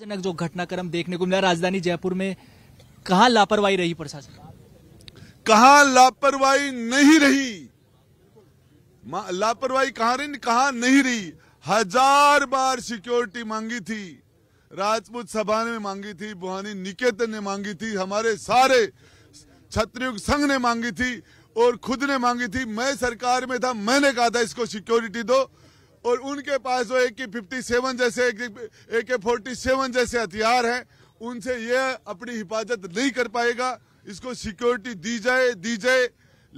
जनक जो घटनाक्रम देखने को मिला राजधानी जयपुर में कहा लापरवाही रही प्रशासन कहा लापरवाही नहीं रही लापरवाही कहा रही कहा नहीं रही हजार बार सिक्योरिटी मांगी थी राजपूत सभा ने मांगी थी बुहानी निकेतन ने मांगी थी हमारे सारे छत्रियुग संघ ने मांगी थी और खुद ने मांगी थी मैं सरकार में था मैंने कहा था इसको सिक्योरिटी दो और उनके पास जो ए के फिफ्टी सेवन जैसे ए के फोर्टी सेवन जैसे हथियार हैं उनसे ये अपनी हिफाजत नहीं कर पाएगा इसको सिक्योरिटी दी जाए दी जाए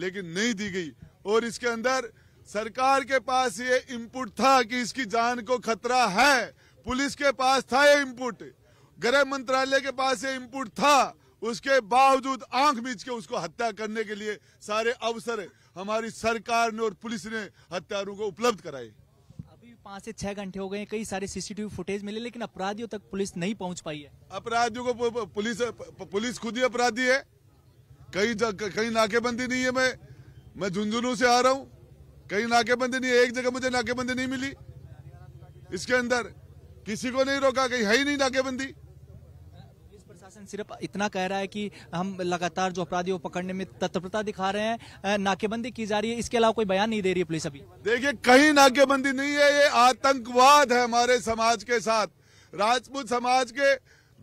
लेकिन नहीं दी गई और इसके अंदर सरकार के पास ये इनपुट था कि इसकी जान को खतरा है पुलिस के पास था ये इनपुट गृह मंत्रालय के पास ये इनपुट था उसके बावजूद आंख बीच के उसको हत्या करने के लिए सारे अवसर हमारी सरकार ने और पुलिस ने हत्यारों को उपलब्ध कराए पाँच से छह घंटे हो गए कई सारे सीसीटीवी फुटेज मिले लेकिन अपराधियों तक पुलिस नहीं पहुंच पाई है अपराधियों को पुलिस पुलिस खुद ही अपराधी है कई कहीं नाकेबंदी नहीं है मैं मैं झुंझुनू से आ रहा हूँ कहीं नाकेबंदी नहीं है एक जगह मुझे नाकेबंदी नहीं मिली इसके अंदर किसी को नहीं रोका कहीं है ही नहीं नाकेबंदी प्रशासन सिर्फ इतना कह रहा है कि हम लगातार जो अपराधी वो पकड़ने में तत्परता दिखा रहे हैं नाकेबंदी की जा रही है इसके अलावा कोई बयान नहीं दे रही है पुलिस अभी देखिए कहीं नाकेबंदी नहीं है ये आतंकवाद है हमारे समाज के साथ राजपूत समाज के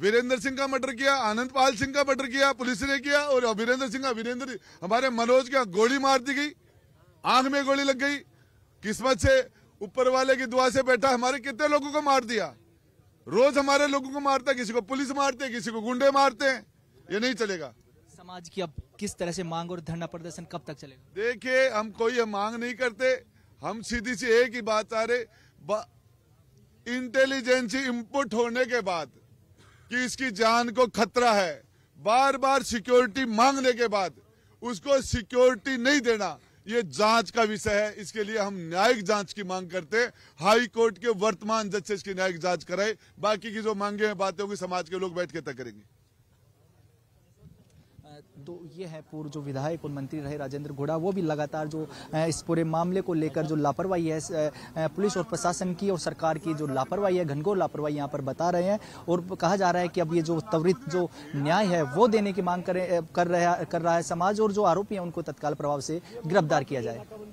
वीरेंद्र सिंह का मर्डर किया आनंद पाल सिंह का मर्डर किया पुलिस ने किया और वीरेंद्र सिंह का वीरेंद्र हमारे मनोज का गोली मार दी गई आंख में गोली लग गई किस्मत से ऊपर वाले की दुआ से बैठा हमारे कितने लोगों को मार दिया रोज हमारे लोगों को मारता है किसी को पुलिस मारते है किसी को गुंडे मारते हैं ये नहीं चलेगा समाज की अब किस तरह से मांग और धरना प्रदर्शन कब तक चलेगा देखिए हम कोई मांग नहीं करते हम सीधी सी एक ही बात आ रहे इंटेलिजेंसी इनपुट होने के बाद कि इसकी जान को खतरा है बार बार सिक्योरिटी मांगने के बाद उसको सिक्योरिटी नहीं देना ये जांच का विषय है इसके लिए हम न्यायिक जांच की मांग करते हाई कोर्ट के वर्तमान जजेस की न्यायिक जांच कराए बाकी की जो मांगे हैं बातें होंगी समाज के लोग बैठ के तय करेंगे तो ये है पूर्व जो विधायक और मंत्री रहे राजेंद्र घोड़ा वो भी लगातार जो इस पूरे मामले को लेकर जो लापरवाही है पुलिस और प्रशासन की और सरकार की जो लापरवाही है घनघोर लापरवाही यहाँ पर बता रहे हैं और कहा जा रहा है कि अब ये जो त्वरित जो न्याय है वो देने की मांग करें कर रहा कर रहा है समाज और जो आरोपी हैं उनको तत्काल प्रभाव से गिरफ्तार किया जाए